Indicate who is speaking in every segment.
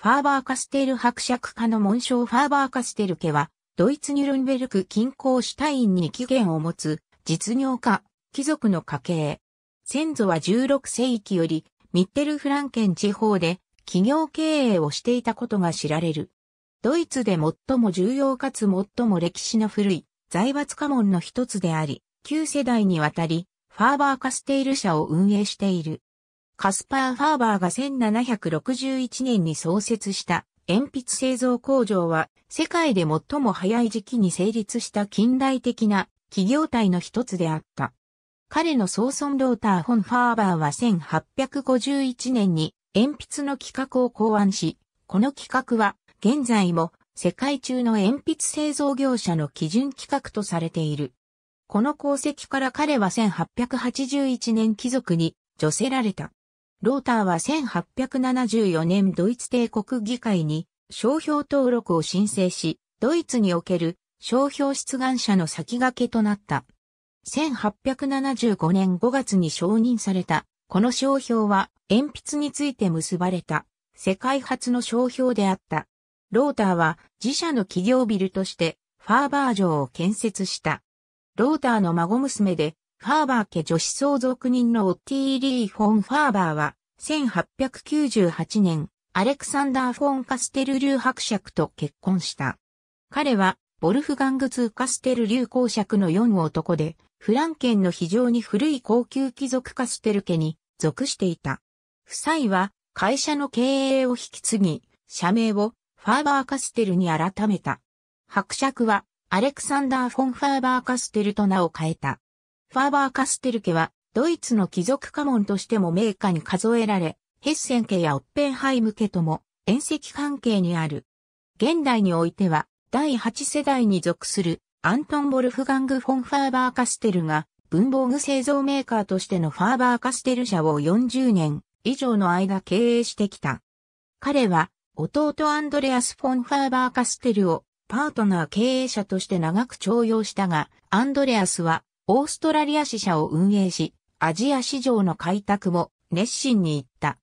Speaker 1: ファーバーカステル伯爵家の紋章ファーバーカステル家は、ドイツニュルンベルク近郊シュタインに起源を持つ、実業家、貴族の家系。先祖は16世紀より、ミッテルフランケン地方で、企業経営をしていたことが知られる。ドイツで最も重要かつ最も歴史の古い財閥家門の一つであり、旧世代にわたり、ファーバーカステイル社を運営している。カスパー・ファーバーが1761年に創設した鉛筆製造工場は世界で最も早い時期に成立した近代的な企業体の一つであった。彼の曾孫ローター・フォン・ファーバーは1851年に鉛筆の企画を考案し、この企画は現在も世界中の鉛筆製造業者の基準企画とされている。この功績から彼は1881年貴族に助せられた。ローターは1874年ドイツ帝国議会に商標登録を申請し、ドイツにおける商標出願者の先駆けとなった。1875年5月に承認された、この商標は鉛筆について結ばれた世界初の商標であった。ローターは自社の企業ビルとしてファーバー城を建設した。ローターの孫娘でファーバー家女子相続人のオッティ・ー・リー・フォン・ファーバーは、1898年、アレクサンダー・フォン・カステル・リュー伯爵と結婚した。彼は、ボルフガング2カステル・リュー公爵の4男で、フランケンの非常に古い高級貴族カステル家に属していた。夫妻は、会社の経営を引き継ぎ、社名をファーバーカステルに改めた。伯爵は、アレクサンダー・フォン・ファーバーカステルと名を変えた。ファーバー・カステル家は、ドイツの貴族家紋としても名家に数えられ、ヘッセン家やオッペンハイム家とも、遠赤関係にある。現代においては、第8世代に属するアントン・ボルフガング・フォン・ファーバー・カステルが、文房具製造メーカーとしてのファーバー・カステル社を40年以上の間経営してきた。彼は、弟アンドレアス・フォン・ファーバー・カステルをパートナー経営者として長く徴用したが、アンドレアスはオーストラリア支社を運営し、アジア市場の開拓も熱心に行った。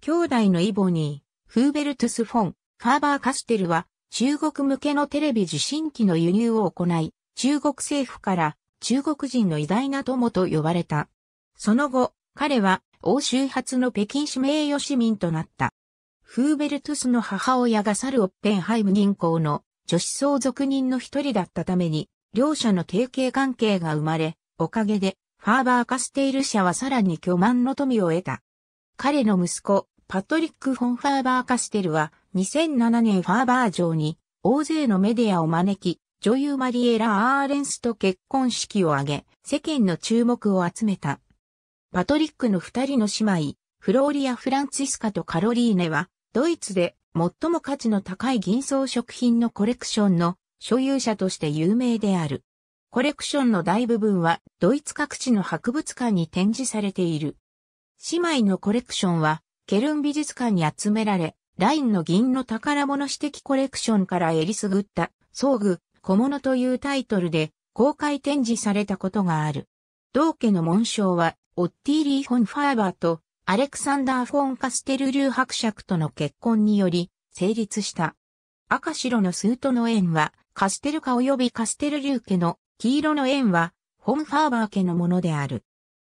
Speaker 1: 兄弟のイボニー、フーベルトゥス・フォン、ファーバー・カステルは中国向けのテレビ受信機の輸入を行い、中国政府から中国人の偉大な友と呼ばれた。その後、彼は欧州発の北京市名誉市民となった。フーベルトゥスの母親がサル・オッペンハイム銀行の女子相続人の一人だったために、両者の提携関係が生まれ、おかげで、ファーバー・カステイル社はさらに巨万の富を得た。彼の息子、パトリック・フォン・ファーバー・カステルは、2007年ファーバー城に、大勢のメディアを招き、女優マリエラ・アーレンスと結婚式を挙げ、世間の注目を集めた。パトリックの二人の姉妹、フローリア・フランツィスカとカロリーネは、ドイツで最も価値の高い銀装食品のコレクションの所有者として有名である。コレクションの大部分はドイツ各地の博物館に展示されている。姉妹のコレクションはケルン美術館に集められ、ラインの銀の宝物私的コレクションからえりすぐった装具、小物というタイトルで公開展示されたことがある。同家の紋章はオッティリー・フォン・ファーバーとアレクサンダー・フォン・カステル・リュー伯爵との結婚により成立した。赤白のスートの縁はカステルカ及びカステルリューケの黄色の円は、フォン・ファーバー家のものである。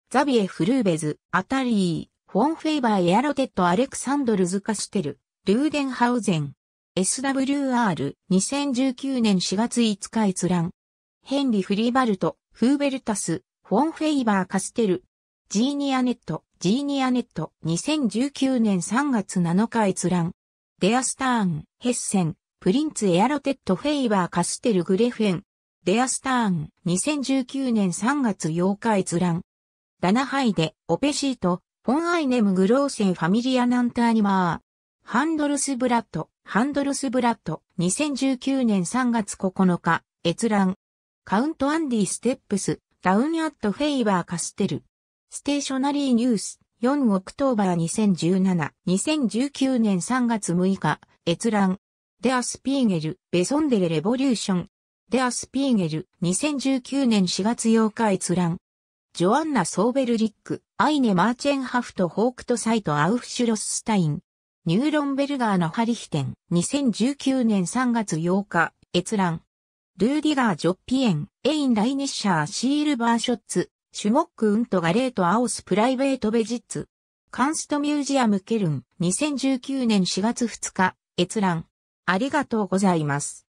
Speaker 1: ザビエ・フルーベズ、アタリー、フォン・フェイバー・エアロテッド・アレクサンドルズ・カステル、ルーデンハウゼン、SWR、2019年4月5日閲覧。ヘンリ・フリーバルト、フーベルタス、フォン・フェイバー・カステル、ジーニアネット、ジーニアネット、2019年3月7日閲覧。デアスターン、ヘッセン、プリンツエアロテッドフェイバーカステルグレフェン、デアスターン、2019年3月8日閲覧。ダナハイデ、オペシート、フォンアイネムグローセンファミリアナンターニマー。ハンドルスブラッド、ハンドルスブラッド、2019年3月9日、閲覧。カウントアンディステップス、ダウンアットフェイバーカステル。ステーショナリーニュース、4オクトーバー2017、2019年3月6日、閲覧。デアスピーゲル、ベソンデレレボリューション。デアスピーゲル、2019年4月8日閲覧。ジョアンナ・ソーベルリック、アイネ・マーチェンハフト・ホークト・サイト・アウフシュロス・スタイン。ニューロンベルガーのハリヒテン、2019年3月8日、閲覧。ルーディガー・ジョッピエン、エイン・ライネッシャー・シールバー・ショッツ、シュモック・ウント・ガレート・アオス・プライベート・ベジッツ。カンスト・ミュージアム・ケルン、2019年4月2日、閲覧。ありがとうございます。